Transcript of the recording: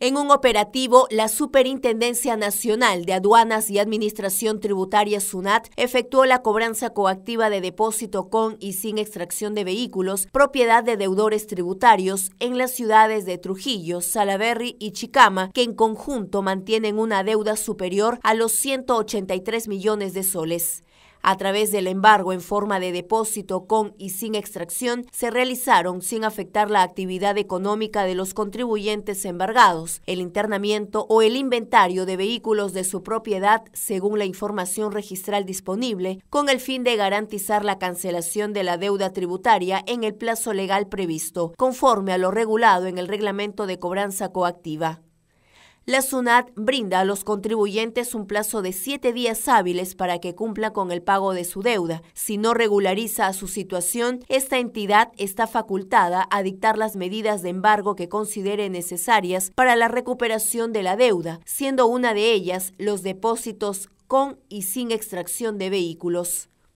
En un operativo, la Superintendencia Nacional de Aduanas y Administración Tributaria SUNAT efectuó la cobranza coactiva de depósito con y sin extracción de vehículos, propiedad de deudores tributarios, en las ciudades de Trujillo, Salaberry y Chicama, que en conjunto mantienen una deuda superior a los 183 millones de soles. A través del embargo en forma de depósito con y sin extracción se realizaron sin afectar la actividad económica de los contribuyentes embargados, el internamiento o el inventario de vehículos de su propiedad según la información registral disponible, con el fin de garantizar la cancelación de la deuda tributaria en el plazo legal previsto, conforme a lo regulado en el reglamento de cobranza coactiva. La SUNAT brinda a los contribuyentes un plazo de siete días hábiles para que cumpla con el pago de su deuda. Si no regulariza su situación, esta entidad está facultada a dictar las medidas de embargo que considere necesarias para la recuperación de la deuda, siendo una de ellas los depósitos con y sin extracción de vehículos.